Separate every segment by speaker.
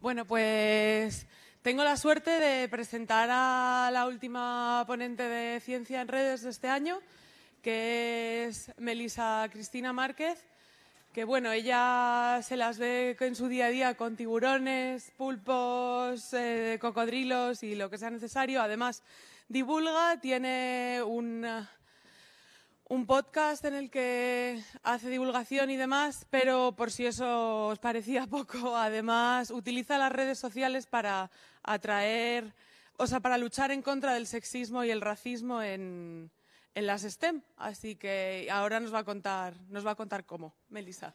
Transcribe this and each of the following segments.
Speaker 1: Bueno, pues tengo la suerte de presentar a la última ponente de Ciencia en Redes de este año, que es Melisa Cristina Márquez, que bueno, ella se las ve en su día a día con tiburones, pulpos, eh, cocodrilos y lo que sea necesario. Además, divulga, tiene un un podcast en el que hace divulgación y demás, pero por si eso os parecía poco, además utiliza las redes sociales para atraer, o sea, para luchar en contra del sexismo y el racismo en, en las STEM. Así que ahora nos va a contar, nos va a contar cómo. Melissa.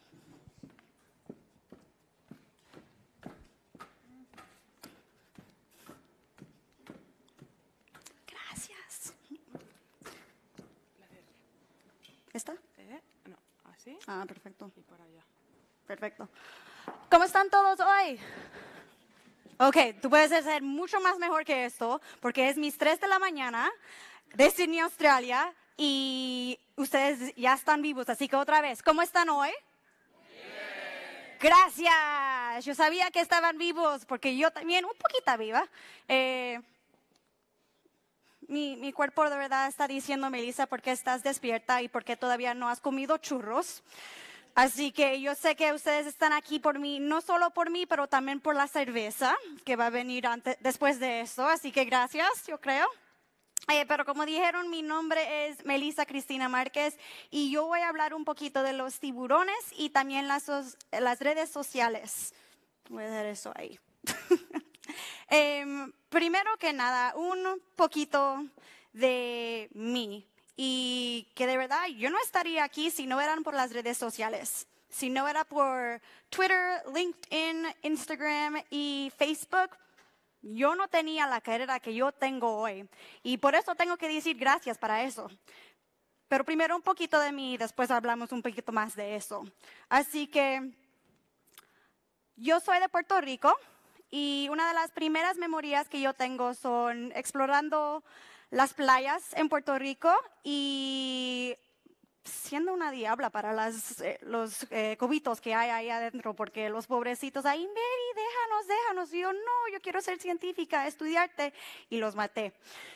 Speaker 2: Ah, perfecto. Perfecto. ¿Cómo están todos hoy? Ok, tú puedes hacer mucho más mejor que esto, porque es mis 3 de la mañana de Sydney, Australia, y ustedes ya están vivos, así que otra vez, ¿cómo están hoy? Gracias, yo sabía que estaban vivos, porque yo también un poquito viva. Eh, mi, cuerpo de verdad está diciendo, Melissa, ¿por qué estás despierta y por qué todavía no has comido churros? Así que yo sé que ustedes están aquí por mí, no solo por mí, pero también por la cerveza que va a venir antes, después de eso. Así que gracias, yo creo. Eh, pero como dijeron, mi nombre es Melissa Cristina Márquez y yo voy a hablar un poquito de los tiburones y también las, las redes sociales. Voy a dejar eso ahí. Em, primero que nada, un poquito de mí y que de verdad yo no estaría aquí si no eran por las redes sociales, si no era por Twitter, LinkedIn, Instagram y Facebook. Yo no tenía la carrera que yo tengo hoy y por eso tengo que decir gracias para eso. Pero primero un poquito de mí y después hablamos un poquito más de eso. Así que yo soy de Puerto Rico, y una de las primeras memorias que yo tengo son explorando las playas en Puerto Rico y siendo una diabla para las, eh, los eh, cobitos que hay ahí adentro, porque los pobrecitos ahí, Mary, déjanos, déjanos. yo, no, yo quiero ser científica, estudiarte. Y los maté.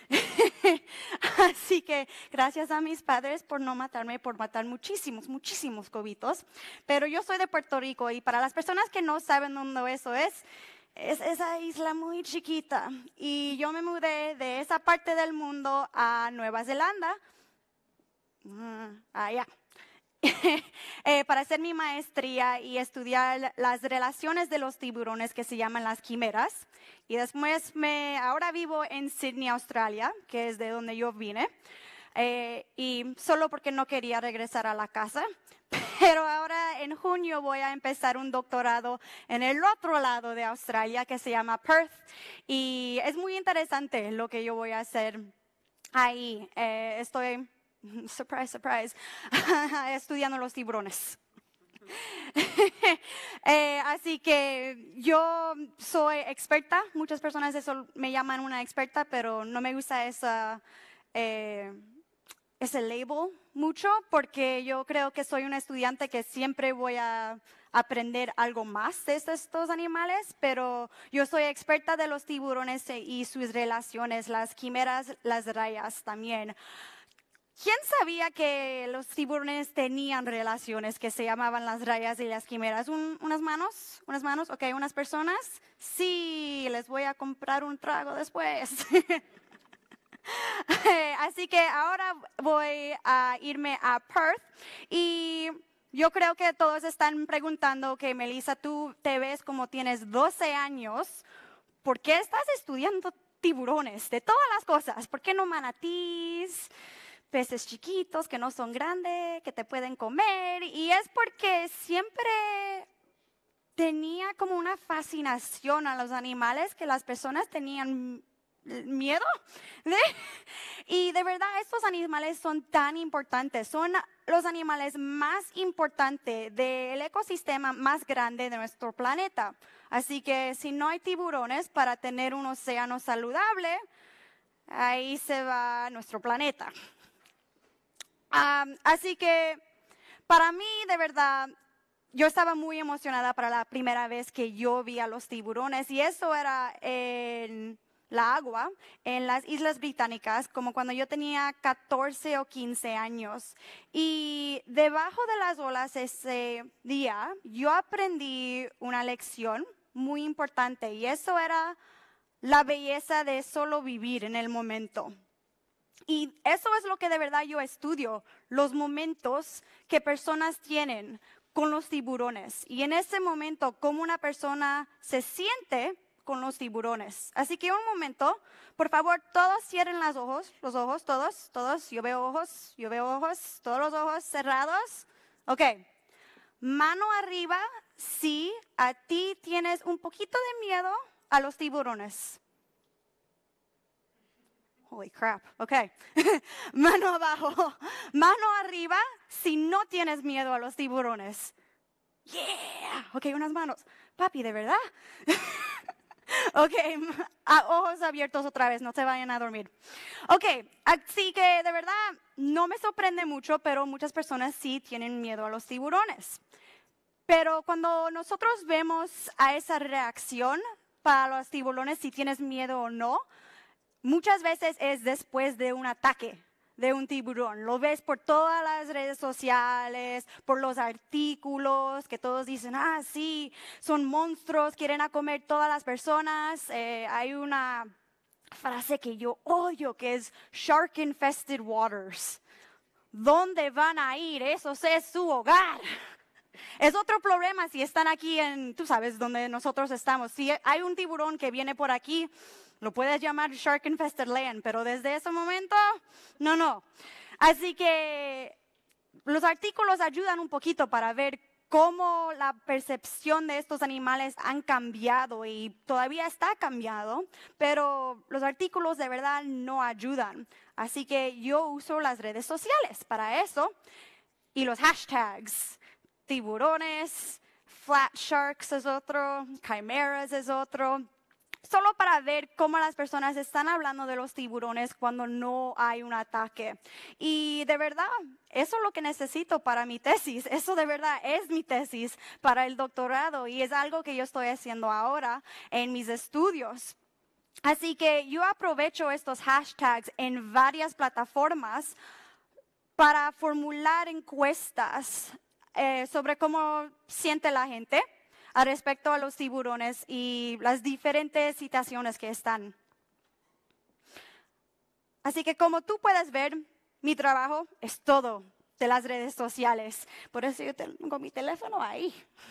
Speaker 2: Así que gracias a mis padres por no matarme, por matar muchísimos, muchísimos cobitos. Pero yo soy de Puerto Rico y para las personas que no saben dónde eso es, es esa isla muy chiquita y yo me mudé de esa parte del mundo a Nueva Zelanda, mm, eh, para hacer mi maestría y estudiar las relaciones de los tiburones que se llaman las quimeras. Y después me, ahora vivo en Sydney, Australia, que es de donde yo vine. Eh, y solo porque no quería regresar a la casa. Pero ahora en junio voy a empezar un doctorado en el otro lado de Australia que se llama Perth y es muy interesante lo que yo voy a hacer ahí. Eh, estoy, surprise, surprise, estudiando los tiburones. Eh, así que yo soy experta, muchas personas eso me llaman una experta, pero no me gusta esa ese label mucho porque yo creo que soy una estudiante que siempre voy a aprender algo más de estos animales, pero yo soy experta de los tiburones e, y sus relaciones, las quimeras, las rayas también. ¿Quién sabía que los tiburones tenían relaciones que se llamaban las rayas y las quimeras? ¿Unas manos? ¿Unas manos? Ok, ¿unas personas? Sí, les voy a comprar un trago después. Así que ahora voy a irme a Perth y yo creo que todos están preguntando que Melissa, tú te ves como tienes 12 años, ¿por qué estás estudiando tiburones de todas las cosas? ¿Por qué no manatís? peces chiquitos que no son grandes, que te pueden comer, y es porque siempre tenía como una fascinación a los animales que las personas tenían miedo. Y de verdad, estos animales son tan importantes, son los animales más importantes del ecosistema más grande de nuestro planeta. Así que si no hay tiburones para tener un océano saludable, ahí se va nuestro planeta. así que para mí, de verdad, yo estaba muy emocionada para la primera vez que yo vi a los tiburones y eso era en la agua en las Islas Británicas, como cuando yo tenía 14 o 15 años. Y debajo de las olas ese día, yo aprendí una lección muy importante y eso era la belleza de solo vivir en el momento. Y eso es lo que de verdad yo estudio, los momentos que personas tienen con los tiburones. Y en ese momento, cómo una persona se siente con los tiburones. Así que un momento, por favor, todos cierren los ojos, los ojos, todos, todos, yo veo ojos, yo veo ojos, todos los ojos cerrados. Ok, mano arriba si a ti tienes un poquito de miedo a los tiburones. Holy crap, ok. mano abajo, mano arriba si no tienes miedo a los tiburones.
Speaker 1: Yeah,
Speaker 2: ok, unas manos. Papi, ¿de verdad? Ok, ojos abiertos otra vez, no se vayan a dormir. Ok, así que de verdad no me sorprende mucho, pero muchas personas sí tienen miedo a los tiburones. Pero cuando nosotros vemos a esa reacción para los tiburones, si tienes miedo o no, muchas veces es después de un ataque, de un tiburón. Lo ves por todas las redes sociales, por los artículos que todos dicen, ah, sí, son monstruos, quieren a comer todas las personas. Eh, hay una frase que yo odio que es shark infested waters. ¿Dónde van a ir? Eso es su hogar. Es otro problema si están aquí en, tú sabes, donde nosotros estamos. Si hay un tiburón que viene por aquí, lo puedes llamar Shark Infested Land, pero desde ese momento, no, no. Así que los artículos ayudan un poquito para ver cómo la percepción de estos animales han cambiado y todavía está cambiado, pero los artículos de verdad no ayudan. Así que yo uso las redes sociales para eso y los hashtags, tiburones, flat sharks es otro, chimeras es otro, solo para ver cómo las personas están hablando de los tiburones cuando no hay un ataque. Y de verdad, eso es lo que necesito para mi tesis. Eso de verdad es mi tesis para el doctorado y es algo que yo estoy haciendo ahora en mis estudios. Así que yo aprovecho estos hashtags en varias plataformas para formular encuestas eh, sobre cómo siente la gente respecto a los tiburones y las diferentes citaciones que están. Así que como tú puedes ver, mi trabajo es todo de las redes sociales. Por eso yo tengo mi teléfono ahí.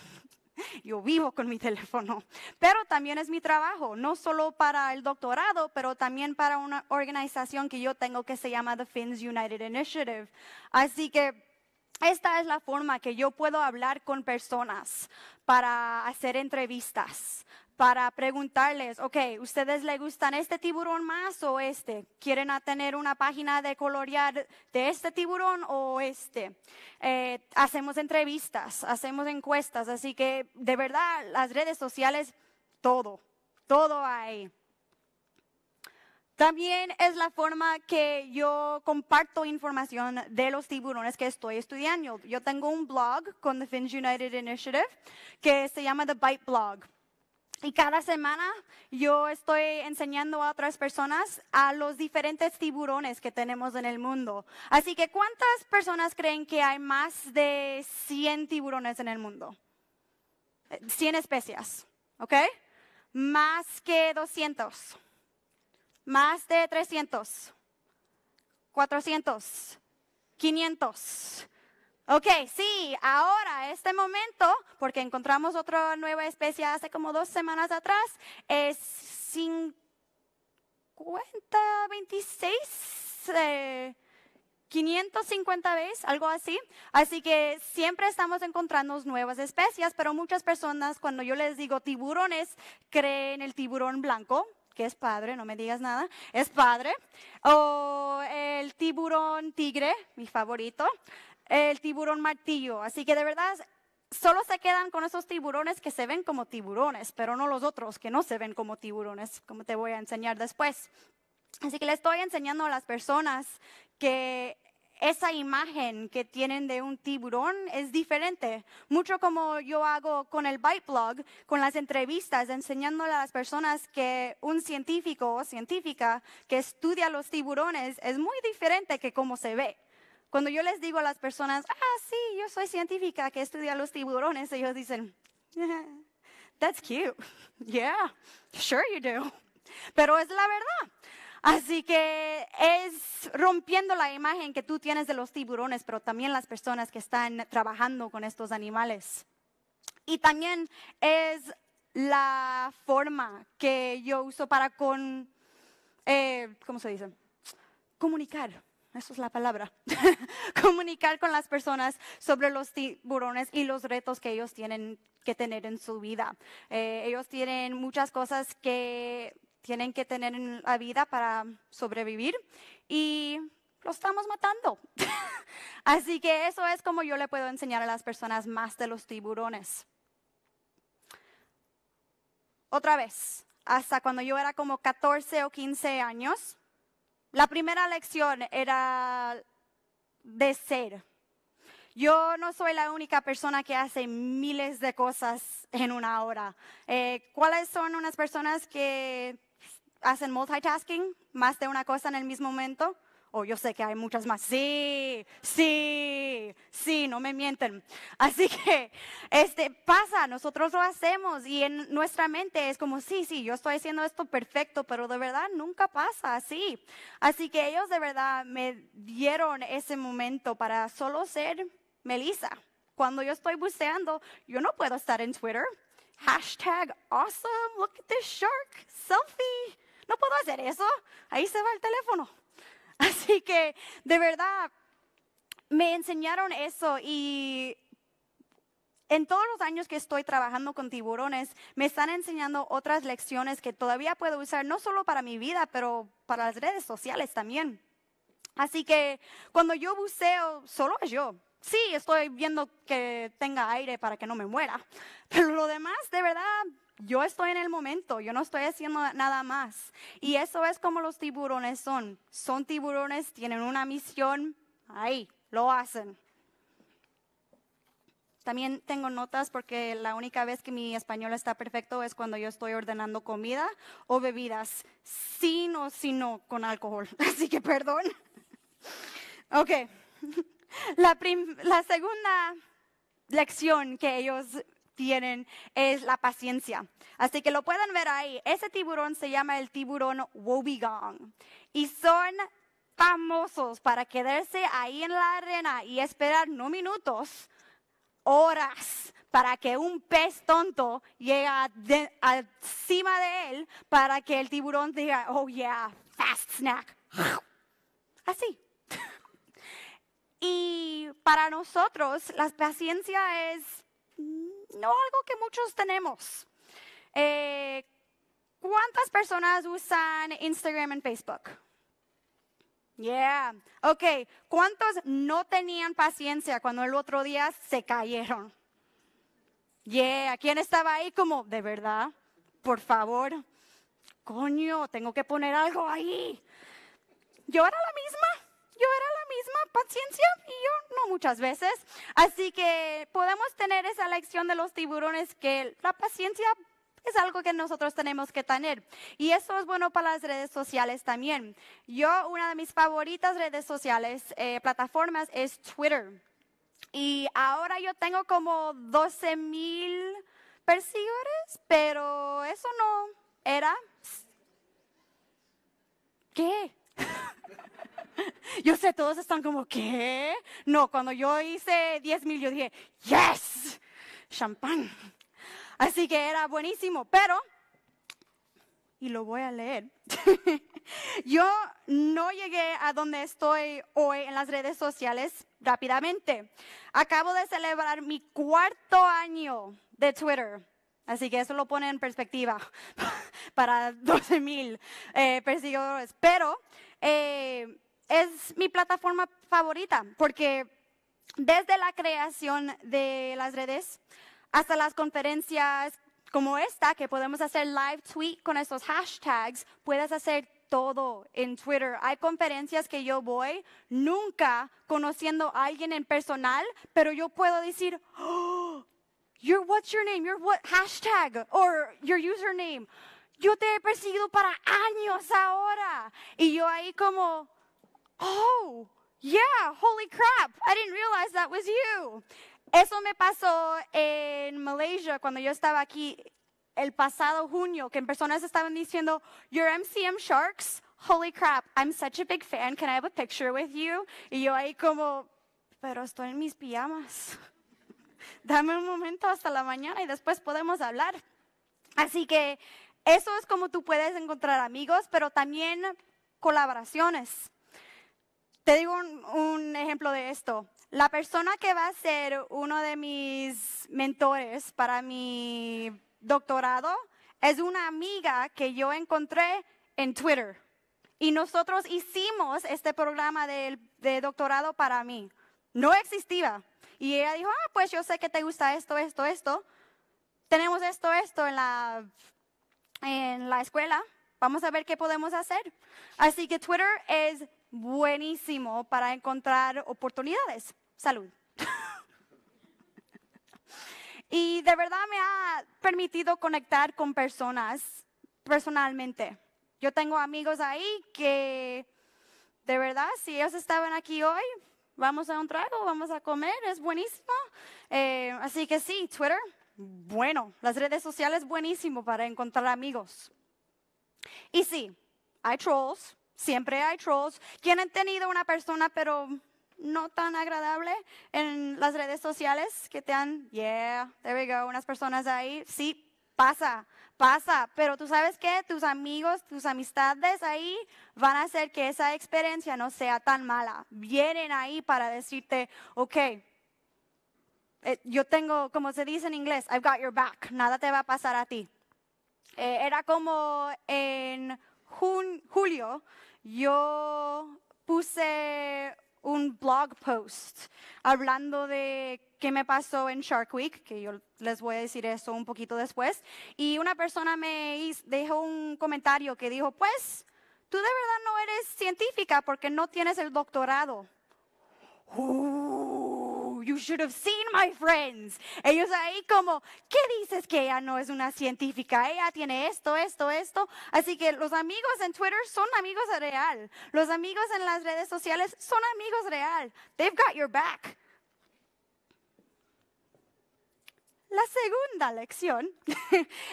Speaker 2: Yo vivo con mi teléfono, pero también es mi trabajo, no solo para el doctorado, pero también para una organización que yo tengo que se llama The Finns United Initiative. Así que esta es la forma que yo puedo hablar con personas para hacer entrevistas, para preguntarles, ok, ¿ustedes les gustan este tiburón más o este? ¿Quieren tener una página de colorear de este tiburón o este? Eh, hacemos entrevistas, hacemos encuestas, así que de verdad las redes sociales, todo, todo hay. También es la forma que yo comparto información de los tiburones que estoy estudiando. Yo tengo un blog con The Finch United Initiative que se llama The Bite Blog. Y cada semana yo estoy enseñando a otras personas a los diferentes tiburones que tenemos en el mundo. Así que, ¿cuántas personas creen que hay más de 100 tiburones en el mundo? 100 eh, especies, ¿ok? Más que 200. Más de 300, 400, 500. Ok, sí, ahora, este momento, porque encontramos otra nueva especie hace como dos semanas atrás, es 50, 26, 550 veces, algo así. Así que siempre estamos encontrando nuevas especies, pero muchas personas, cuando yo les digo tiburones, creen el tiburón blanco, que es padre, no me digas nada, es padre. O el tiburón tigre, mi favorito. El tiburón martillo. Así que de verdad, solo se quedan con esos tiburones que se ven como tiburones, pero no los otros que no se ven como tiburones, como te voy a enseñar después. Así que le estoy enseñando a las personas que esa imagen que tienen de un tiburón es diferente. Mucho como yo hago con el Byte Blog, con las entrevistas, enseñando a las personas que un científico o científica que estudia los tiburones es muy diferente que cómo se ve. Cuando yo les digo a las personas, ah, sí, yo soy científica que estudia los tiburones, ellos dicen, that's cute. Yeah, sure you do. Pero es la verdad. Así que es rompiendo la imagen que tú tienes de los tiburones, pero también las personas que están trabajando con estos animales. Y también es la forma que yo uso para con, eh, ¿cómo se dice? Comunicar. Eso es la palabra. Comunicar con las personas sobre los tiburones y los retos que ellos tienen que tener en su vida. Eh, ellos tienen muchas cosas que tienen que tener la vida para sobrevivir y lo estamos matando. Así que eso es como yo le puedo enseñar a las personas más de los tiburones. Otra vez, hasta cuando yo era como 14 o 15 años, la primera lección era de ser. Yo no soy la única persona que hace miles de cosas en una hora. Eh, ¿Cuáles son unas personas que hacen multitasking, más de una cosa en el mismo momento. O yo sé que hay muchas más. Sí, sí, sí, no me mienten. Así que este pasa, nosotros lo hacemos y en nuestra mente es como, sí, sí, yo estoy haciendo esto perfecto, pero de verdad nunca pasa así. Así que ellos de verdad me dieron ese momento para solo ser Melissa. Cuando yo estoy buceando, yo no puedo estar en Twitter. Hashtag awesome, look at this shark, selfie no puedo hacer eso, ahí se va el teléfono. Así que de verdad me enseñaron eso y en todos los años que estoy trabajando con tiburones, me están enseñando otras lecciones que todavía puedo usar, no solo para mi vida, pero para las redes sociales también. Así que cuando yo buceo, solo es yo. Sí, estoy viendo que tenga aire para que no me muera, pero lo demás, de verdad, yo estoy en el momento, yo no estoy haciendo nada más. Y eso es como los tiburones son. Son tiburones, tienen una misión, ahí, lo hacen. También tengo notas porque la única vez que mi español está perfecto es cuando yo estoy ordenando comida o bebidas, sino no, no con alcohol. Así que perdón. Ok. la segunda lección que ellos tienen es la paciencia. Así que lo pueden ver ahí. Ese tiburón se llama el tiburón Wobbegong y son famosos para quedarse ahí en la arena y esperar no minutos, horas para que un pez tonto llegue encima de él para que el tiburón diga, oh yeah, fast snack. Así. Y para nosotros la paciencia es no algo que muchos tenemos. Eh, ¿Cuántas personas usan Instagram y Facebook? Yeah. Ok. ¿Cuántos no tenían paciencia cuando el otro día se cayeron? Yeah. ¿Quién estaba ahí como, de verdad? Por favor. Coño, tengo que poner algo ahí. Yo era la misma yo era la misma paciencia y yo no muchas veces. Así que podemos tener esa lección de los tiburones que la paciencia es algo que nosotros tenemos que tener. Y eso es bueno para las redes sociales también. Yo, una de mis favoritas redes sociales, eh, plataformas, es Twitter. Y ahora yo tengo como 12 mil perseguidores, pero eso no era. ¿Qué? yo sé, todos están como, ¿qué? No, cuando yo hice 10 mil, yo dije, ¡yes! Champán. Así que era buenísimo, pero, y lo voy a leer, yo no llegué a donde estoy hoy en las redes sociales rápidamente. Acabo de celebrar mi cuarto año de Twitter. Así que eso lo pone en perspectiva para 12 mil eh, Pero eh, es mi plataforma favorita porque desde la creación de las redes hasta las conferencias como esta, que podemos hacer live tweet con estos hashtags, puedes hacer todo en Twitter. Hay conferencias que yo voy nunca conociendo a alguien en personal, pero yo puedo decir, oh, your, what's your name, your what hashtag, or your username yo te he perseguido para años ahora. Y yo ahí como, oh, yeah, holy crap, I didn't realize that was you. Eso me pasó en Malaysia cuando yo estaba aquí el pasado junio, que personas estaban diciendo, you're MCM Sharks, holy crap, I'm such a big fan, can I have a picture with you? Y yo ahí como, pero estoy en mis pijamas. Dame un momento hasta la mañana y después podemos hablar. Así que eso es como tú puedes encontrar amigos, pero también colaboraciones. Te digo un, ejemplo de esto. La persona que va a ser uno de mis mentores para mi doctorado es una amiga que yo encontré en Twitter. Y nosotros hicimos este programa de, de, doctorado para mí. No existía. Y ella dijo, ah, pues yo sé que te gusta esto, esto, esto. Tenemos esto, esto en la en la escuela, vamos a ver qué podemos hacer. Así que Twitter es buenísimo para encontrar oportunidades. Salud. y de verdad me ha permitido conectar con personas personalmente. Yo tengo amigos ahí que, de verdad, si ellos estaban aquí hoy, vamos a un trago, vamos a comer, es buenísimo. Eh, así que sí, Twitter bueno, las redes sociales buenísimo para encontrar amigos. Y sí, hay trolls, siempre hay trolls. ¿Quién ha tenido una persona pero no tan agradable en las redes sociales que te han, yeah, there we go, unas personas ahí, sí, pasa, pasa, pero tú sabes que tus amigos, tus amistades ahí van a hacer que esa experiencia no sea tan mala. Vienen ahí para decirte, ok, eh, yo tengo, como se dice en inglés, I've got your back, nada te va a pasar a ti. Eh, era como en julio, yo puse un blog post hablando de qué me pasó en Shark Week, que yo les voy a decir eso un poquito después, y una persona me dejó un comentario que dijo, pues, tú de verdad no eres científica porque no tienes el doctorado. Uh You should have seen my friends. Ellos ahí como, ¿qué dices que ella no es una científica? Ella tiene esto, esto, esto. Así que los amigos en Twitter son amigos real. Los amigos en las redes sociales son amigos real. They've got your back. La segunda lección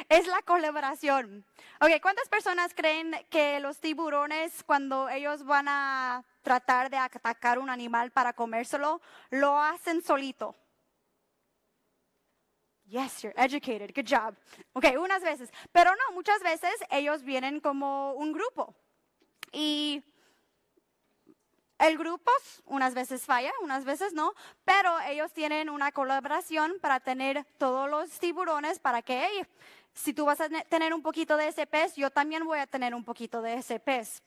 Speaker 2: es la colaboración. Ok, ¿cuántas personas creen que los tiburones cuando ellos van a tratar de atacar un animal para comérselo, lo hacen solito. Yes, you're educated. Good job. Ok, unas veces. Pero no, muchas veces ellos vienen como un grupo. Y el grupo unas veces falla, unas veces no, pero ellos tienen una colaboración para tener todos los tiburones para que, si tú vas a tener un poquito de ese pez, yo también voy a tener un poquito de ese pez.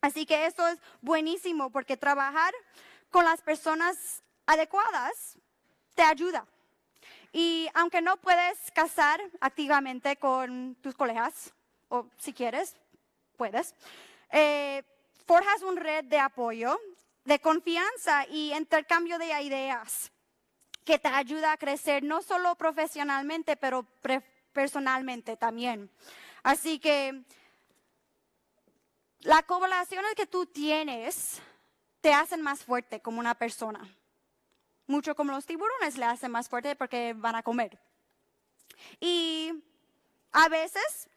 Speaker 2: Así que eso es buenísimo porque trabajar con las personas adecuadas te ayuda. Y aunque no puedes casar activamente con tus colegas, o si quieres, puedes, eh, forjas un red de apoyo, de confianza y intercambio de ideas que te ayuda a crecer no solo profesionalmente, pero personalmente también. Así que las colaboraciones que tú tienes te hacen más fuerte como una persona. Mucho como los tiburones le hacen más fuerte porque van a comer. Y a veces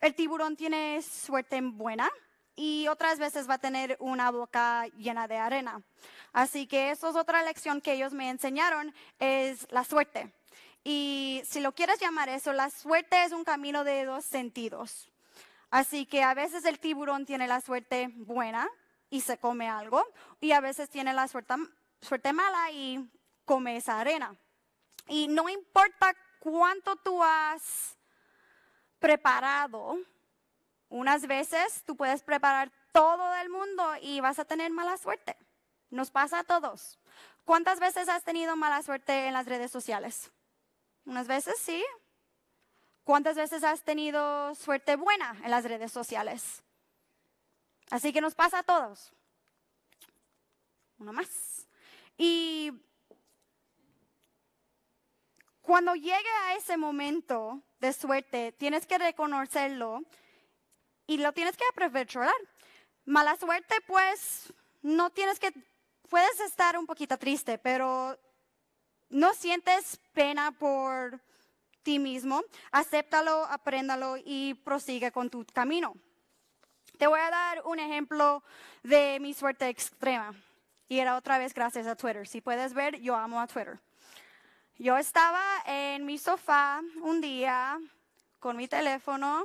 Speaker 2: el tiburón tiene suerte buena y otras veces va a tener una boca llena de arena. Así que eso es otra lección que ellos me enseñaron, es la suerte. Y si lo quieres llamar eso, la suerte es un camino de dos sentidos. Así que a veces el tiburón tiene la suerte buena y se come algo, y a veces tiene la suerte, mala y come esa arena. Y no importa cuánto tú has preparado, unas veces tú puedes preparar todo el mundo y vas a tener mala suerte. Nos pasa a todos. ¿Cuántas veces has tenido mala suerte en las redes sociales? Unas veces sí, ¿Cuántas veces has tenido suerte buena en las redes sociales? Así que nos pasa a todos. Uno más. Y cuando llegue a ese momento de suerte, tienes que reconocerlo y lo tienes que aprovechar. Mala suerte, pues, no tienes que, puedes estar un poquito triste, pero no sientes pena por ti mismo, acéptalo, apréndalo y prosigue con tu camino. Te voy a dar un ejemplo de mi suerte extrema. Y era otra vez gracias a Twitter. Si puedes ver, yo amo a Twitter. Yo estaba en mi sofá un día con mi teléfono,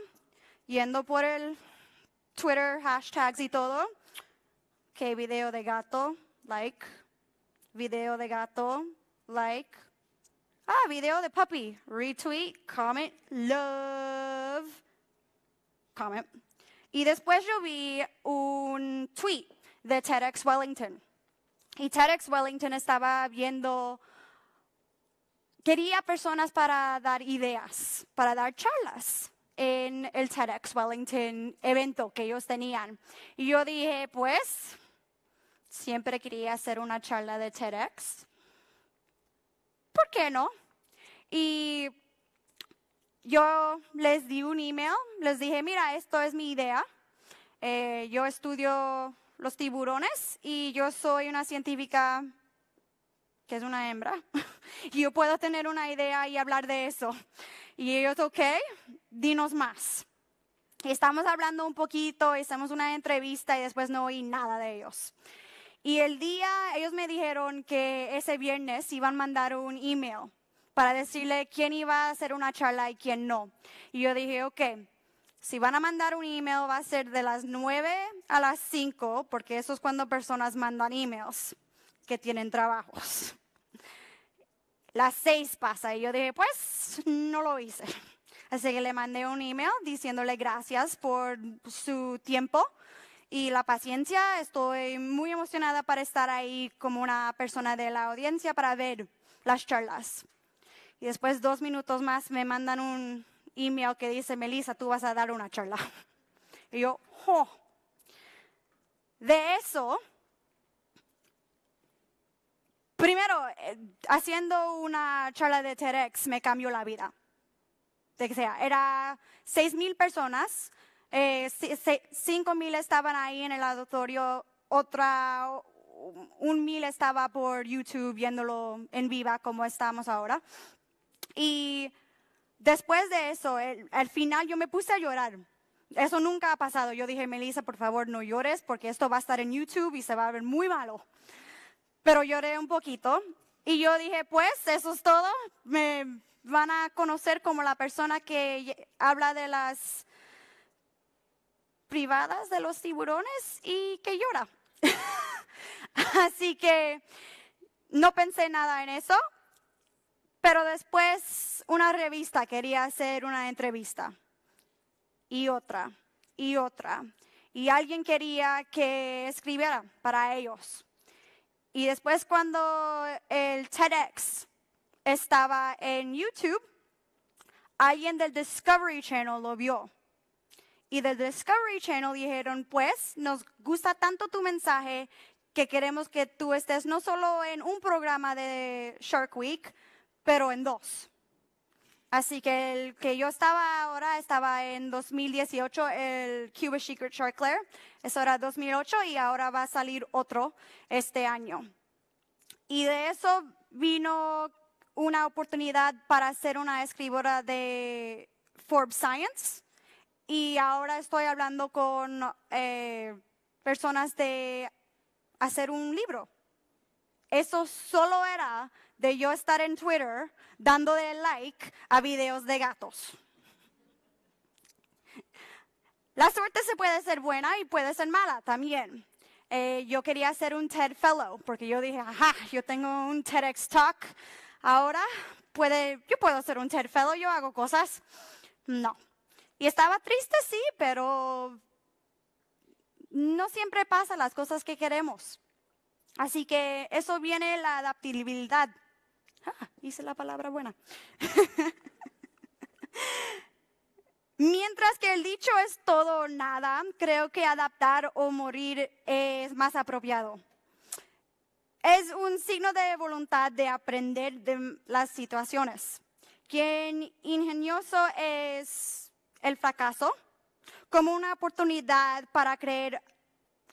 Speaker 2: yendo por el Twitter, hashtags y todo. Que video de gato, like. Video de gato, like. Ah, video de puppy. Retweet, comment, love, comment. Y después yo vi un tweet de TEDx Wellington. Y TEDx Wellington estaba viendo, quería personas para dar ideas, para dar charlas en el TEDx Wellington evento que ellos tenían. Y yo dije, pues, siempre quería hacer una charla de TEDx ¿por qué no? Y yo les di un email, les dije, mira, esto es mi idea. Eh, yo estudio los tiburones y yo soy una científica que es una hembra. y yo puedo tener una idea y hablar de eso. Y ellos, ok, dinos más. estamos hablando un poquito, hicimos una entrevista y después no oí nada de ellos. Y el día, ellos me dijeron que ese viernes iban a mandar un email para decirle quién iba a hacer una charla y quién no. Y yo dije, ok, si van a mandar un email va a ser de las 9 a las 5, porque eso es cuando personas mandan emails que tienen trabajos. Las 6 pasa y yo dije, pues no lo hice. Así que le mandé un email diciéndole gracias por su tiempo y la paciencia. Estoy muy emocionada para estar ahí como una persona de la audiencia para ver las charlas. Y después dos minutos más me mandan un email que dice, Melissa, tú vas a dar una charla. Y yo, jo. Oh". De eso, primero, eh, haciendo una charla de TEDx me cambió la vida. De que sea, era seis mil personas, eh, cinco mil estaban ahí en el auditorio, otra, un mil estaba por YouTube viéndolo en viva como estamos ahora. Y después de eso, al final yo me puse a llorar. Eso nunca ha pasado. Yo dije, Melissa, por favor, no llores porque esto va a estar en YouTube y se va a ver muy malo. Pero lloré un poquito y yo dije, pues eso es todo. Me van a conocer como la persona que habla de las privadas de los tiburones y que llora. Así que no pensé nada en eso, pero después una revista quería hacer una entrevista y otra y otra. Y alguien quería que escribiera para ellos. Y después cuando el TEDx estaba en YouTube, alguien del Discovery Channel lo vio y del Discovery Channel dijeron, pues nos gusta tanto tu mensaje que queremos que tú estés no solo en un programa de Shark Week, pero en dos. Así que el que yo estaba ahora estaba en 2018, el Cuba Secret Shark Claire. Eso era 2008 y ahora va a salir otro este año. Y de eso vino una oportunidad para ser una escritora de Forbes Science y ahora estoy hablando con eh, personas de hacer un libro. Eso solo era de yo estar en Twitter de like a videos de gatos. La suerte se puede ser buena y puede ser mala también. Eh, yo quería ser un TED Fellow porque yo dije, ajá, yo tengo un TEDx Talk, ahora puede, yo puedo ser un TED Fellow, yo hago cosas. No. Y estaba triste, sí, pero no siempre pasan las cosas que queremos. Así que eso viene la adaptabilidad. Ah, hice la palabra buena. Mientras que el dicho es todo o nada, creo que adaptar o morir es más apropiado. Es un signo de voluntad de aprender de las situaciones. Quien ingenioso es el fracaso como una oportunidad para creer,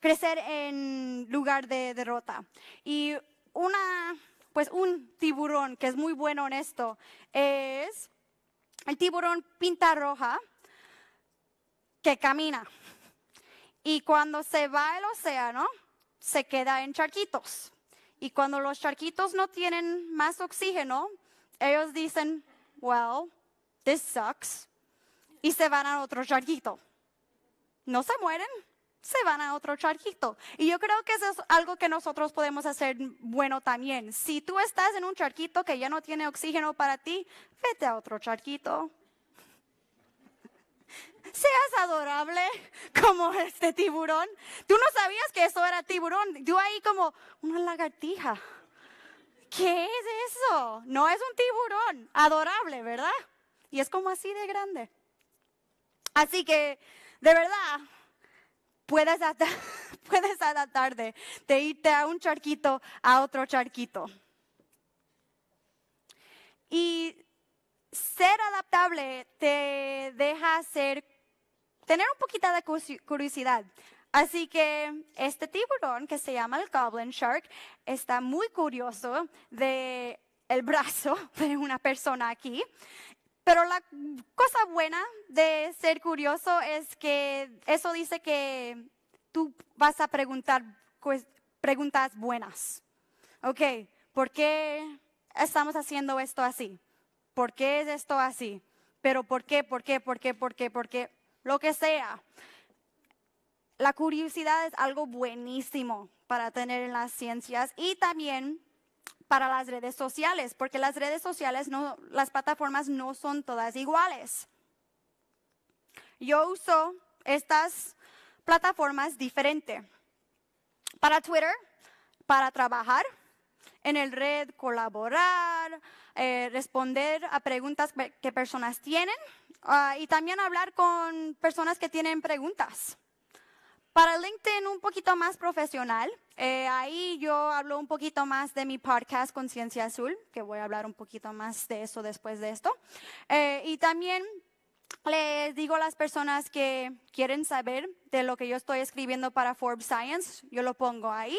Speaker 2: crecer en lugar de derrota. Y una, pues un tiburón que es muy bueno en esto es el tiburón pinta roja que camina. Y cuando se va al océano, se queda en charquitos. Y cuando los charquitos no tienen más oxígeno, ellos dicen, well, this sucks y se van a otro charquito. No se mueren, se van a otro charquito. Y yo creo que eso es algo que nosotros podemos hacer bueno también. Si tú estás en un charquito que ya no tiene oxígeno para ti, vete a otro charquito. Seas adorable como este tiburón. Tú no sabías que eso era tiburón. Yo ahí como una lagartija. ¿Qué es eso? No es un tiburón. Adorable, ¿verdad? Y es como así de grande. Así que, de verdad, puedes, adaptarte puedes de, irte a un charquito a otro charquito. Y ser adaptable te deja tener un poquito de curiosidad. Así que este tiburón que se llama el Goblin Shark está muy curioso de el brazo de una persona aquí pero la cosa buena de ser curioso es que eso dice que tú vas a preguntar preguntas buenas. Ok, ¿por qué estamos haciendo esto así? ¿Por qué es esto así? Pero ¿por qué? ¿Por qué? ¿Por qué? ¿Por qué? ¿Por qué? Lo que sea. La curiosidad es algo buenísimo para tener en las ciencias y también para las redes sociales, porque las redes sociales, las plataformas no son todas iguales. Yo uso estas plataformas diferente. Para Twitter, para trabajar, en el red colaborar, eh, responder a preguntas que personas tienen ah, y también hablar con personas que tienen preguntas. Para LinkedIn un poquito más profesional, eh, ahí yo hablo un poquito más de mi podcast Conciencia Azul, que voy a hablar un poquito más de eso después de esto. Eh, y también les digo a las personas que quieren saber de lo que yo estoy escribiendo para Forbes Science, yo lo pongo ahí.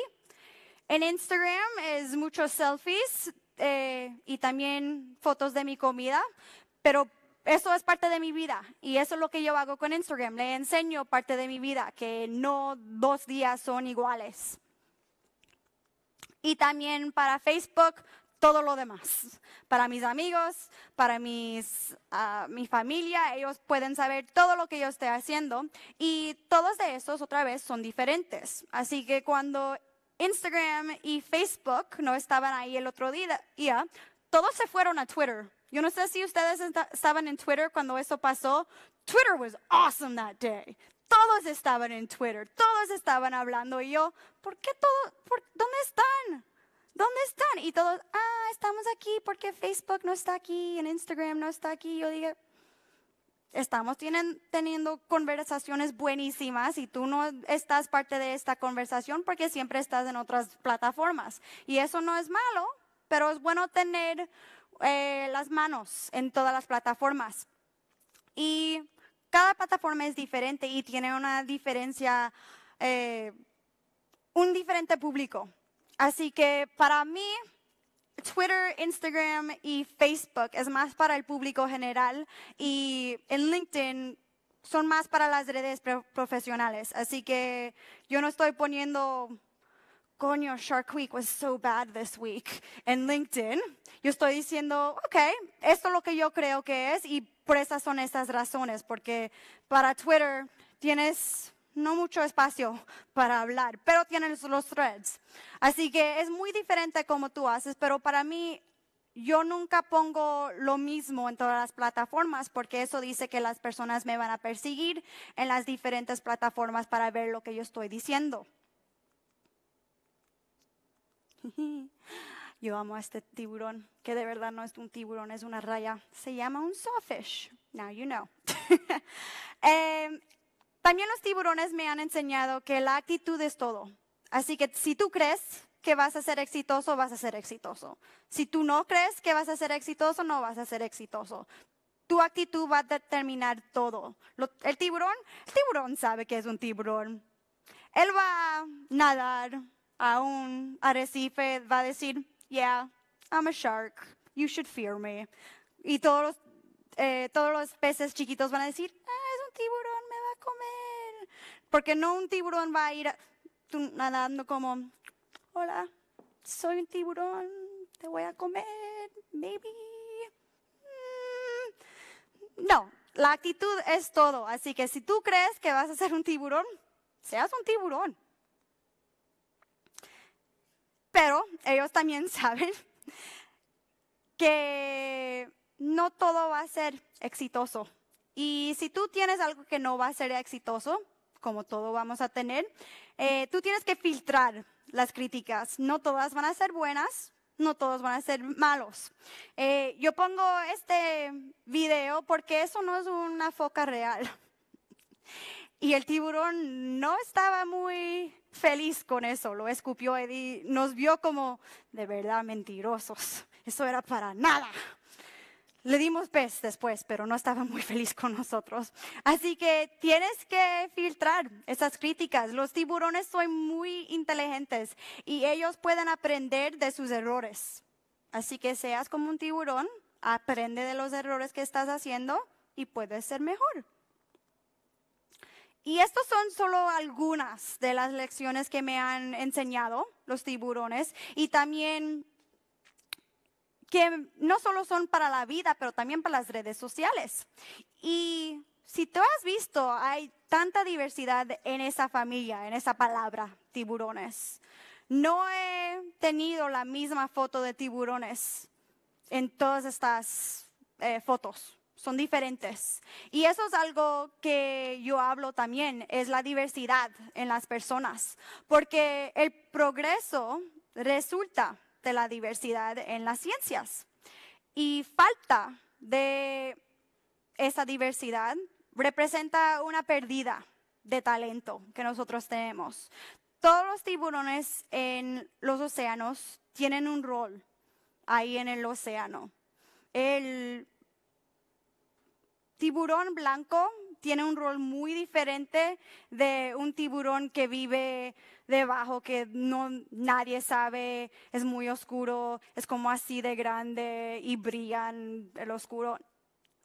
Speaker 2: En Instagram es muchos selfies eh, y también fotos de mi comida, pero eso es parte de mi vida y eso es lo que yo hago con Instagram. Le enseño parte de mi vida, que no dos días son iguales. Y también para Facebook, todo lo demás. Para mis amigos, para mis, ah, mi familia, ellos pueden saber todo lo que yo estoy haciendo. Y todos de esos, otra vez, son diferentes. Así que cuando Instagram y Facebook no estaban ahí el otro día, todos se fueron a Twitter yo no sé si ustedes estaban en Twitter cuando eso pasó. Twitter was awesome that day. Todos estaban en Twitter, todos estaban hablando y yo, ¿por qué todo? ¿Dónde están? ¿Dónde están? Y todos, ah, estamos aquí porque Facebook no está aquí, en Instagram no está aquí. Yo dije, estamos teniendo conversaciones buenísimas y tú no estás parte de esta conversación porque siempre estás en otras plataformas. Y eso no es malo, pero es bueno tener eh, las manos en todas las plataformas. Y cada plataforma es diferente y tiene una diferencia, eh, un diferente público. Así que para mí, Twitter, Instagram y Facebook es más para el público general y en LinkedIn son más para las redes profesionales. Así que yo no estoy poniendo Shark Week was so bad this week en LinkedIn, yo estoy diciendo, ok, esto es lo que yo creo que es y por esas son esas razones, porque para Twitter tienes no mucho espacio para hablar, pero tienes los threads. Así que es muy diferente como tú haces, pero para mí yo nunca pongo lo mismo en todas las plataformas porque eso dice que las personas me van a perseguir en las diferentes plataformas para ver lo que yo estoy diciendo. Yo amo a este tiburón, que de verdad no es un tiburón, es una raya. Se llama un sawfish. Now you know. Em, también los tiburones me han enseñado que la actitud es todo. Así que si tú crees que vas a ser exitoso, vas a ser exitoso. Si tú no crees que vas a ser exitoso, no vas a ser exitoso. Tu actitud va a determinar todo. el tiburón, el tiburón sabe que es un tiburón. Él va a nadar, a un arrecife, va a decir, yeah, I'm a shark, you should fear me. Y todos los, eh, todos los peces chiquitos van a decir, ah, es un tiburón, me va a comer. Porque no un tiburón va a ir nadando como, hola, soy un tiburón, te voy a comer, maybe. Mm, no, la actitud es todo. Así que si tú crees que vas a ser un tiburón, seas un tiburón. Pero ellos también saben que no todo va a ser exitoso. Y si tú tienes algo que no va a ser exitoso, como todo vamos a tener, eh, tú tienes que filtrar las críticas. No todas van a ser buenas, no todos van a ser malos. Eh, yo pongo este video porque eso no es una foca real. Y el tiburón no estaba muy feliz con eso, lo escupió Eddie, nos vio como de verdad mentirosos, eso era para nada. Le dimos pez después, pero no estaba muy feliz con nosotros. Así que tienes que filtrar esas críticas. Los tiburones son muy inteligentes y ellos pueden aprender de sus errores. Así que seas como un tiburón, aprende de los errores que estás haciendo y puedes ser mejor. Y estas son solo algunas de las lecciones que me han enseñado los tiburones y también que no solo son para la vida, pero también para las redes sociales. Y si tú has visto, hay tanta diversidad en esa familia, en esa palabra, tiburones. No he tenido la misma foto de tiburones en todas estas eh, fotos son diferentes. Y eso es algo que yo hablo también, es la diversidad en las personas, porque el progreso resulta de la diversidad en las ciencias. Y falta de esa diversidad representa una pérdida de talento que nosotros tenemos. Todos los tiburones en los océanos tienen un rol ahí en el océano. El tiburón blanco tiene un rol muy diferente de un tiburón que vive debajo, que no, nadie sabe, es muy oscuro, es como así de grande y brillan el oscuro.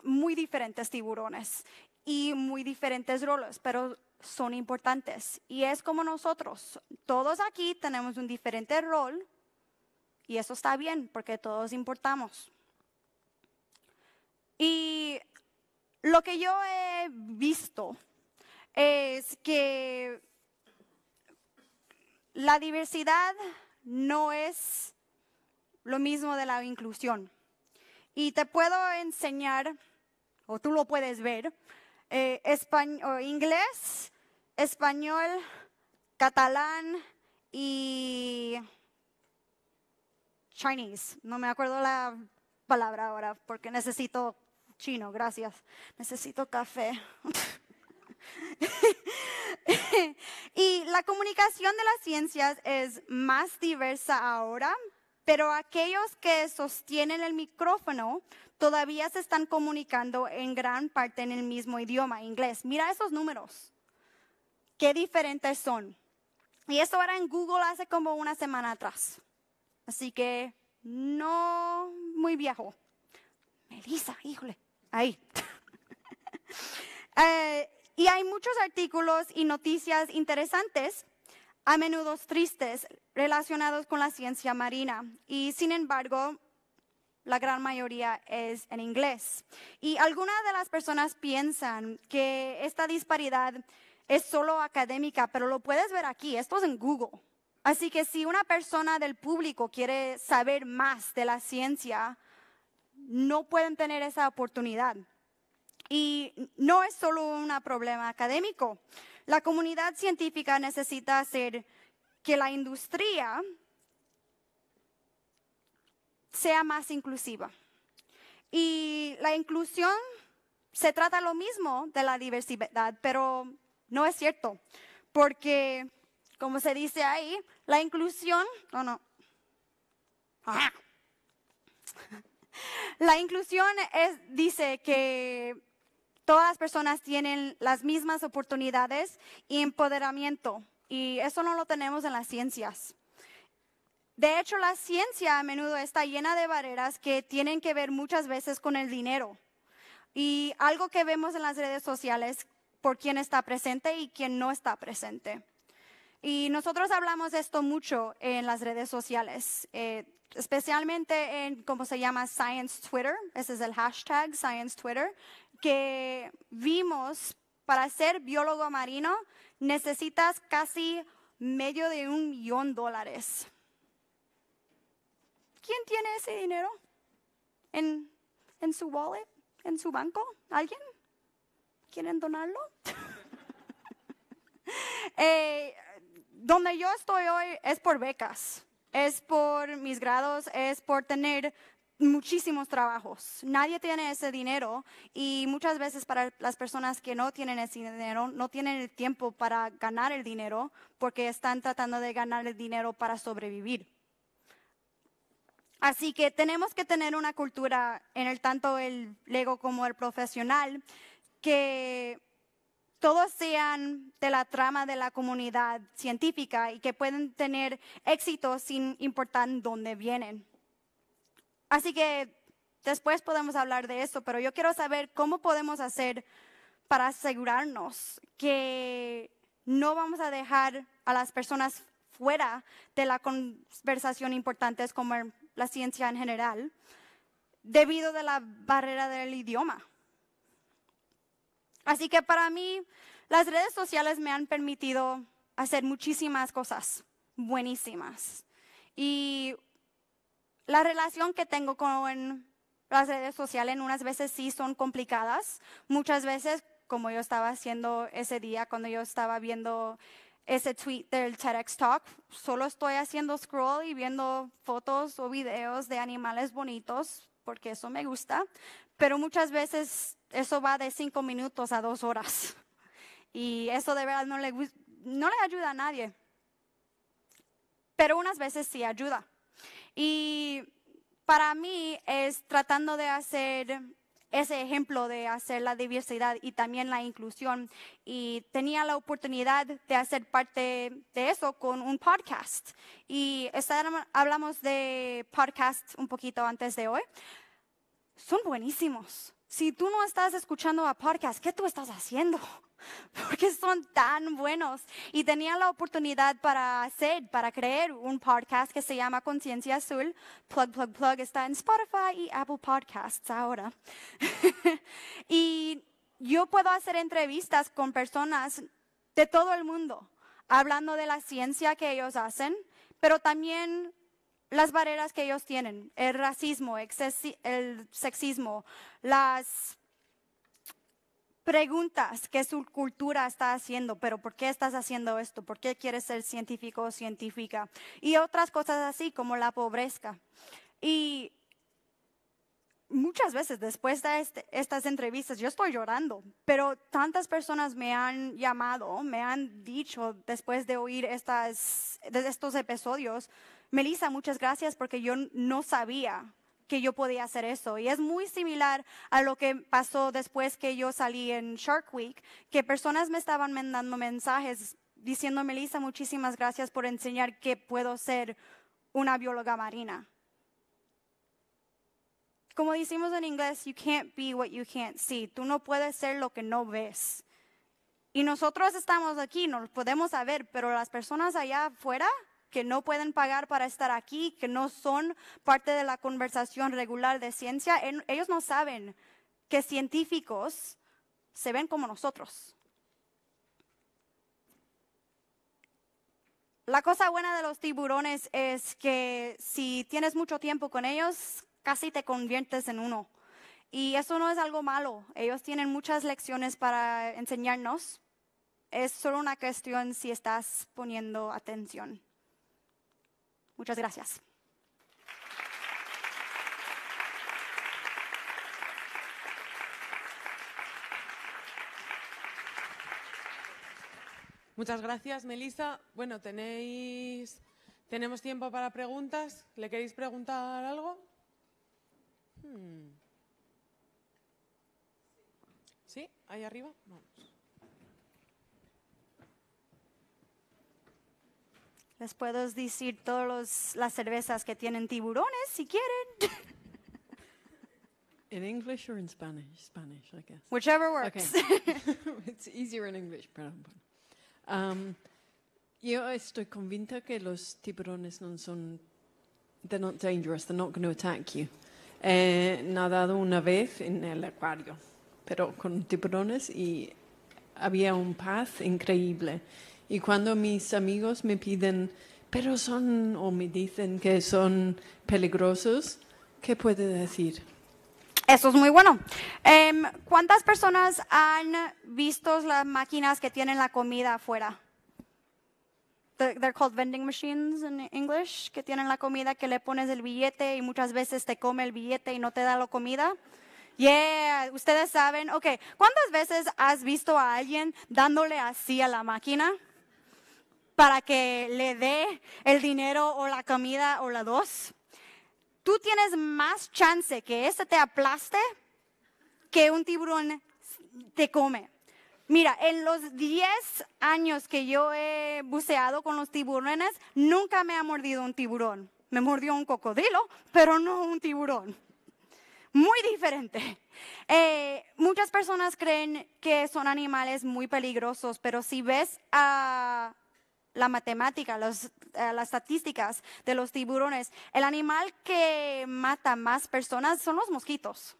Speaker 2: Muy diferentes tiburones y muy diferentes roles, pero son importantes. Y es como nosotros, todos aquí tenemos un diferente rol y eso está bien porque todos importamos. Y lo que yo he visto es que la diversidad no es lo mismo de la inclusión. Y te puedo enseñar, o tú lo puedes ver, eh, español, inglés, español, catalán y Chinese. No me acuerdo la palabra ahora porque necesito chino, gracias. Necesito café. y la comunicación de las ciencias es más diversa ahora, pero aquellos que sostienen el micrófono todavía se están comunicando en gran parte en el mismo idioma, inglés. Mira esos números, qué diferentes son. Y esto era en Google hace como una semana atrás. Así que no muy viejo. Melissa, híjole, ahí. Eh, y hay muchos artículos y noticias interesantes, a menudo tristes, relacionados con la ciencia marina. Y sin embargo, la gran mayoría es en inglés. Y algunas de las personas piensan que esta disparidad es solo académica, pero lo puedes ver aquí, esto es en Google. Así que si una persona del público quiere saber más de la ciencia, no pueden tener esa oportunidad. Y no es solo un problema académico. La comunidad científica necesita hacer que la industria sea más inclusiva. Y la inclusión se trata lo mismo de la diversidad, pero no es cierto, porque como se dice ahí, la inclusión, no, no. Ah. La inclusión dice que todas las personas tienen las mismas oportunidades y empoderamiento, y eso no lo tenemos en las ciencias. De hecho, la ciencia a menudo está llena de barreras que tienen que ver muchas veces con el dinero. Y algo que vemos en las redes sociales por quién está presente y quién no está presente. Y nosotros hablamos de esto mucho en las redes sociales. Eh, especialmente en, ¿cómo se llama? Science Twitter, ese es el hashtag, Science Twitter, que vimos para ser biólogo marino necesitas casi medio de un millón de dólares. ¿Quién tiene ese dinero? ¿En, ¿En su wallet? ¿En su banco? ¿Alguien? ¿Quieren donarlo? Eh, donde yo estoy hoy es por becas es por mis grados, es por tener muchísimos trabajos. Nadie tiene ese dinero y muchas veces para las personas que no tienen ese dinero, no tienen el tiempo para ganar el dinero porque están tratando de ganar el dinero para sobrevivir. Así que tenemos que tener una cultura en el tanto el lego como el profesional que todos sean de la trama de la comunidad científica y que pueden tener éxito sin importar dónde vienen. Así que después podemos hablar de eso, pero yo quiero saber cómo podemos hacer para asegurarnos que no vamos a dejar a las personas fuera de la conversación importantes como la ciencia en general, debido de la barrera del idioma. Así que para mí, las redes sociales me han permitido hacer muchísimas cosas buenísimas. Y la relación que tengo con las redes sociales unas veces sí son complicadas, muchas veces como yo estaba haciendo ese día cuando yo estaba viendo ese tweet del TEDx Talk, solo estoy haciendo scroll y viendo fotos o videos de animales bonitos porque eso me gusta, pero muchas veces eso va de cinco minutos a dos horas. Y eso de verdad no le, no le ayuda a nadie. Pero unas veces sí ayuda. Y para mí es tratando de hacer ese ejemplo de hacer la diversidad y también la inclusión. Y tenía la oportunidad de hacer parte de eso con un podcast. Y hablamos de podcast un poquito antes de hoy. Son buenísimos si tú no estás escuchando a podcast, ¿qué tú estás haciendo? Porque son tan buenos. Y tenía la oportunidad para hacer, para crear un podcast que se llama Conciencia Azul. Plug, plug, plug. Está en Spotify y Apple Podcasts ahora. y yo puedo hacer entrevistas con personas de todo el mundo, hablando de la ciencia que ellos hacen, pero también las barreras que ellos tienen, el racismo, el sexismo, las preguntas que su cultura está haciendo, pero ¿por qué estás haciendo esto? ¿Por qué quieres ser científico o científica? Y otras cosas así como la pobreza. Y muchas veces después de este, estas entrevistas yo estoy llorando, pero tantas personas me han llamado, me han dicho después de oír estas, de estos episodios, Melissa, muchas gracias porque yo no sabía que yo podía hacer eso. Y es muy similar a lo que pasó después que yo salí en Shark Week, que personas me estaban mandando mensajes diciendo, Melissa, muchísimas gracias por enseñar que puedo ser una bióloga marina. Como decimos en inglés, you can't be what you can't see. Tú no puedes ser lo que no ves. Y nosotros estamos aquí, nos podemos saber, pero las personas allá afuera que no pueden pagar para estar aquí, que no son parte de la conversación regular de ciencia, ellos no saben que científicos se ven como nosotros. La cosa buena de los tiburones es que si tienes mucho tiempo con ellos, casi te conviertes en uno. Y eso no es algo malo. Ellos tienen muchas lecciones para enseñarnos. Es solo una cuestión si estás poniendo atención. Muchas gracias.
Speaker 1: Muchas gracias, Melissa. Bueno, tenéis, tenemos tiempo para preguntas. ¿Le queréis preguntar algo? Hmm. ¿Sí? ¿Ahí arriba?
Speaker 2: Les puedo decir todas las cervezas que tienen tiburones si quieren.
Speaker 1: In English or in Spanish? Spanish, I guess. Whichever works. it's easier in English, um, yo estoy convinta que los tiburones no son. They're not dangerous, they're not going to attack you. He nadado una vez en el acuario, pero con tiburones y había un paz increíble. Y cuando mis amigos me piden, pero son o me dicen que son peligrosos,
Speaker 2: ¿qué puede decir? Eso es muy bueno. Em, ¿Cuántas personas han visto las máquinas que tienen la comida afuera? They're called vending machines in English, que tienen la comida que le pones el billete y muchas veces te come el billete y no te da la comida. Yeah, ustedes saben. Ok, ¿cuántas veces has visto a alguien dándole así a la máquina? para que le dé el dinero o la comida o la dos, tú tienes más chance que este te aplaste que un tiburón te come. Mira, en los 10 años que yo he buceado con los tiburones, nunca me ha mordido un tiburón. Me mordió un cocodrilo, pero no un tiburón. Muy diferente. Eh, muchas personas creen que son animales muy peligrosos, pero si ves a la matemática, los, eh, las estadísticas de los tiburones, el animal que mata más personas son los mosquitos.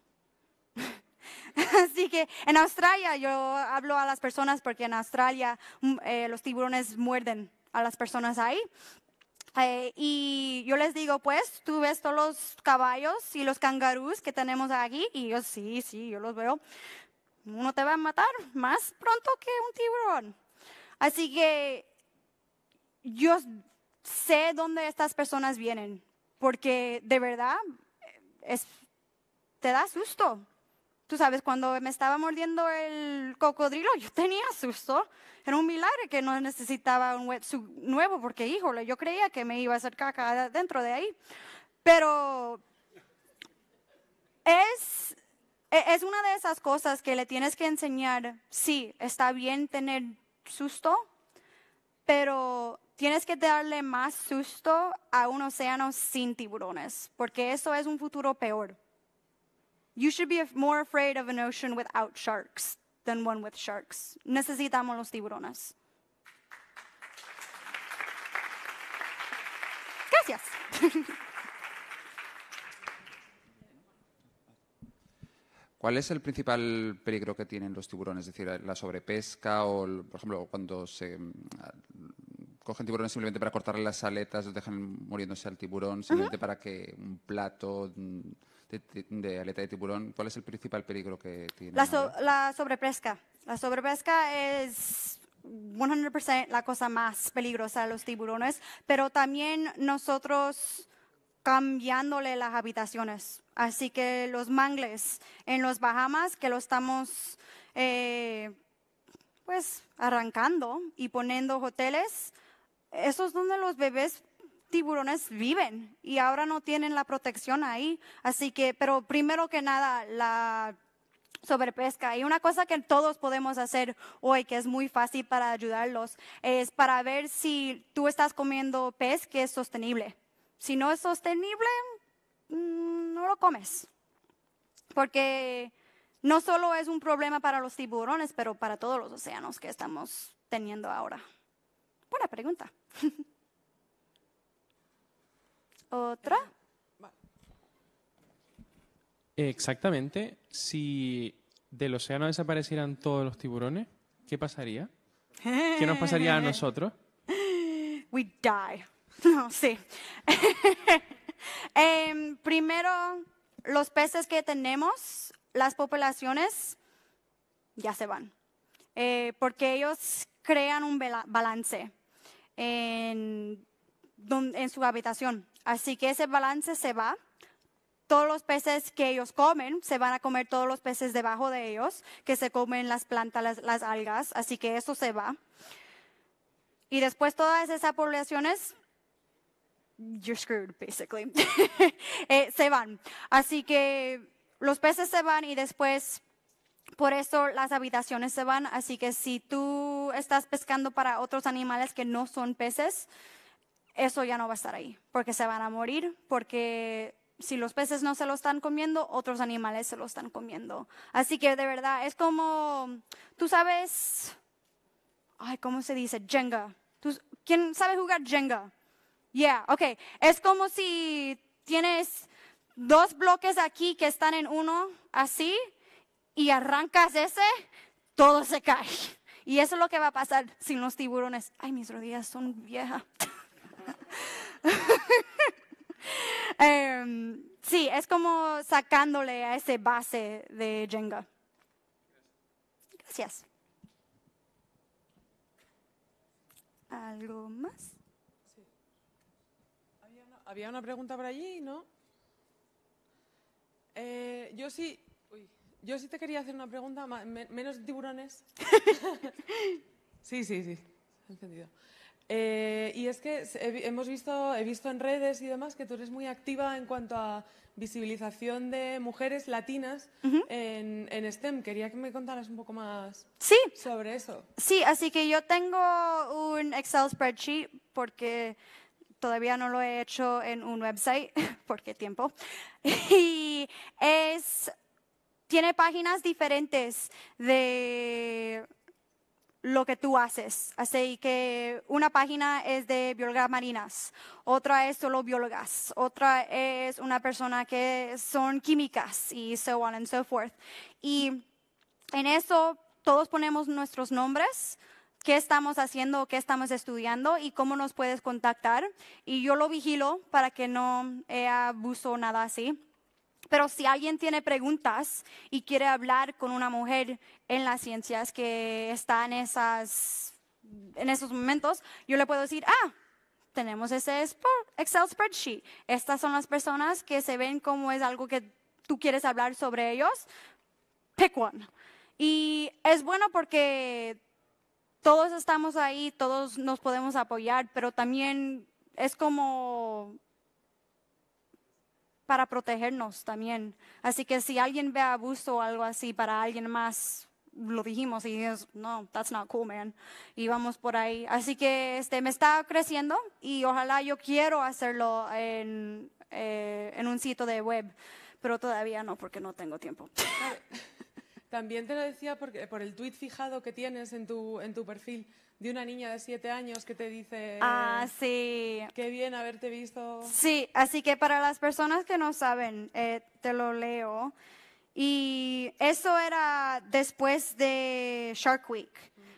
Speaker 2: Así que en Australia yo hablo a las personas porque en Australia mm, eh, los tiburones muerden a las personas ahí. Eh, y yo les digo, pues, tú ves todos los caballos y los cangarús que tenemos aquí, y yo sí, sí, yo los veo. Uno te va a matar más pronto que un tiburón. Así que yo sé dónde estas personas vienen, porque de verdad es, te da susto. Tú sabes, cuando me estaba mordiendo el cocodrilo, yo tenía susto. Era un milagro que no necesitaba un nuevo, porque híjole, yo creía que me iba a hacer caca dentro de ahí. Pero es, e, es una de esas cosas que le tienes que enseñar. Sí, está bien tener susto, pero Tienes que darle más susto a un océano sin tiburones, porque eso es un futuro peor. You should be more afraid of an ocean without sharks than one with sharks. Necesitamos los tiburones. Gracias. ¿Cuál es el principal peligro que tienen los tiburones? Es decir, la sobrepesca o, por ejemplo, cuando se cogen tiburones simplemente para cortarle las aletas, los dejan muriéndose al tiburón, simplemente para que un plato de, aleta de tiburón. ¿Cuál es el principal peligro que tiene? La, la sobrepesca. La sobrepesca es 100% la cosa más peligrosa de los tiburones, pero también nosotros cambiándole las habitaciones. Así que los mangles en los Bahamas, que lo estamos eh, pues arrancando y poniendo hoteles, eso es donde los bebés tiburones viven y ahora no tienen la protección ahí. Así que, pero primero que nada, la sobrepesca. Y una cosa que todos podemos hacer hoy, que es muy fácil para ayudarlos, es para ver si tú estás comiendo pez que es sostenible. Si no es sostenible, mm, no lo comes. Porque no solo es un problema para los tiburones, pero para todos los océanos que estamos teniendo ahora. Buena pregunta. ¿Otra?
Speaker 1: Exactamente. Si del océano desaparecieran todos los tiburones, ¿qué pasaría?
Speaker 2: ¿Qué nos pasaría a nosotros? We die. No, sí. Em, primero, los peces que tenemos, las poblaciones, ya se van. Eh, porque ellos crean un balance en, su habitación. Así que ese balance se va todos los peces que ellos comen, se van a comer todos los peces debajo de ellos, que se comen las plantas, las, algas, así que eso se va. Y después todas esas poblaciones, you're screwed, basically, eh, se van. Así que los peces se van y después por eso las habitaciones se van, así que si tú estás pescando para otros animales que no son peces, eso ya no va a estar ahí, porque se van a morir, porque si los peces no se lo están comiendo, otros animales se lo están comiendo. Así que de verdad, es como, tú sabes, ay, ¿cómo se dice? Jenga. ¿Quién sabe jugar Jenga? Yeah, ok. Es como si tienes dos bloques aquí que están en uno, así, y arrancas ese, todo se cae. Y eso es lo que va a pasar sin los tiburones. Ay, mis rodillas son viejas. Em, sí, es como sacándole a ese base de Jenga. Gracias. ¿Algo
Speaker 1: más? Había, una, pregunta por allí, ¿no? Eh, yo sí. Uy. Yo sí te quería hacer una pregunta, menos tiburones. sí, sí, sí, eh, y es que hemos visto, he visto en redes y demás que tú eres muy activa en cuanto a visibilización de mujeres latinas en, STEM. Quería que me contaras un poco más
Speaker 2: sobre eso. Sí, así que yo tengo un Excel spreadsheet porque todavía no lo he hecho en un website, porque tiempo. Y es tiene páginas diferentes de lo que tú haces. Así que una página es de biólogas marinas, otra es solo biólogas, otra es una persona que son químicas y so on and so forth. Y en eso todos ponemos nuestros nombres, qué estamos haciendo, qué estamos estudiando y cómo nos puedes contactar. Y yo lo vigilo para que no haya eh, abuso nada así. Pero si alguien tiene preguntas y quiere hablar con una mujer en las ciencias que está en, esas, en esos momentos, yo le puedo decir, ah, tenemos ese Excel spreadsheet. Estas son las personas que se ven como es algo que tú quieres hablar sobre ellos. Pick one. Y es bueno porque todos estamos ahí, todos nos podemos apoyar, pero también es como para protegernos también. Así que si alguien ve abuso o algo así para alguien más, lo dijimos y dijimos, no, that's not cool, man. Y vamos por ahí. Así que este, me está creciendo y ojalá yo quiero hacerlo en, eh, en un sitio de web, pero todavía no porque no tengo tiempo. También te lo decía
Speaker 1: porque, por el tweet fijado que tienes en tu, en tu perfil de una niña de siete años que te dice... Ah, sí. Qué bien haberte visto. Sí,
Speaker 2: así que para las personas que no saben, eh, te lo leo. Y eso era después de Shark Week,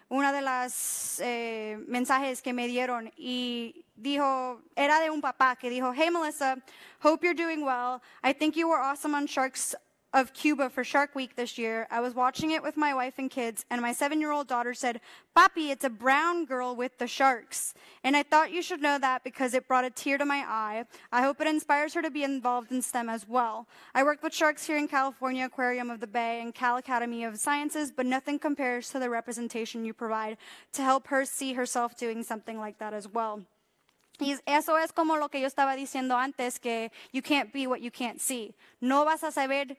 Speaker 2: una de las eh, mensajes que me dieron. Y dijo, era de un papá que dijo, hey Melissa, hope you're doing well. I think you were awesome on Shark's of Cuba for Shark Week this year. I was watching it with my wife and kids, and my seven year old daughter said, Papi, it's a brown girl with the sharks. And I thought you should know that because it brought a tear to my eye. I hope it inspires her to be involved in STEM as well. I work with sharks here in California Aquarium of the Bay and Cal Academy of Sciences, but nothing compares to the representation you provide to help her see herself doing something like that as well. Y eso es como lo que yo estaba diciendo antes, que you can't be what you can't see. No vas a saber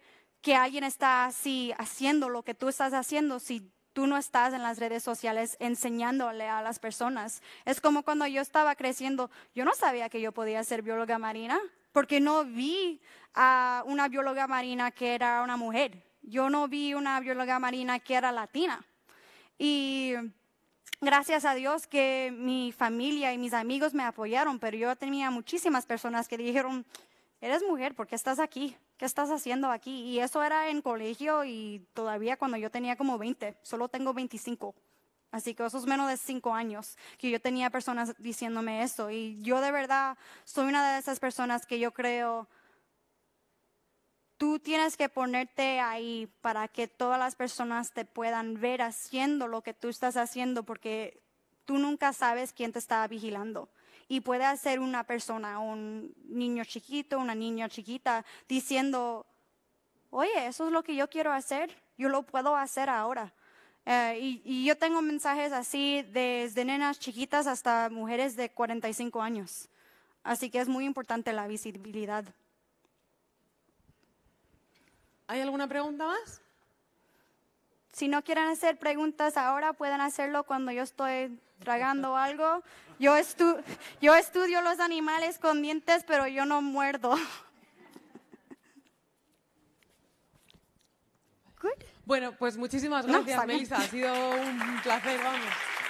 Speaker 2: que alguien está así haciendo lo que tú estás haciendo si tú no estás en las redes sociales enseñándole a las personas. Es como cuando yo estaba creciendo, yo no sabía que yo podía ser bióloga marina porque no vi a una bióloga marina que era una mujer. Yo no vi una bióloga marina que era latina. Y gracias a Dios que mi familia y mis amigos me apoyaron, pero yo tenía muchísimas personas que dijeron, eres mujer, ¿por qué estás aquí? ¿Qué estás haciendo aquí? Y eso era en colegio y todavía cuando yo tenía como 20, solo tengo 25. Así que eso es menos de cinco años que yo tenía personas diciéndome eso. Y yo de verdad soy una de esas personas que yo creo, tú tienes que ponerte ahí para que todas las personas te puedan ver haciendo lo que tú estás haciendo, porque tú nunca sabes quién te está vigilando y puede hacer una persona, un niño chiquito, una niña chiquita, diciendo, oye, eso es lo que yo quiero hacer, yo lo puedo hacer ahora. Eh, y, y, yo tengo mensajes así desde nenas chiquitas hasta mujeres de 45 años. Así que es muy importante la visibilidad. ¿Hay alguna pregunta más? Si no quieren hacer preguntas ahora, pueden hacerlo cuando yo estoy tragando algo. Yo, estu yo estudio los animales con dientes, pero yo no muerdo.
Speaker 1: Bueno, pues muchísimas gracias, Melissa. Ha sido un placer, vamos.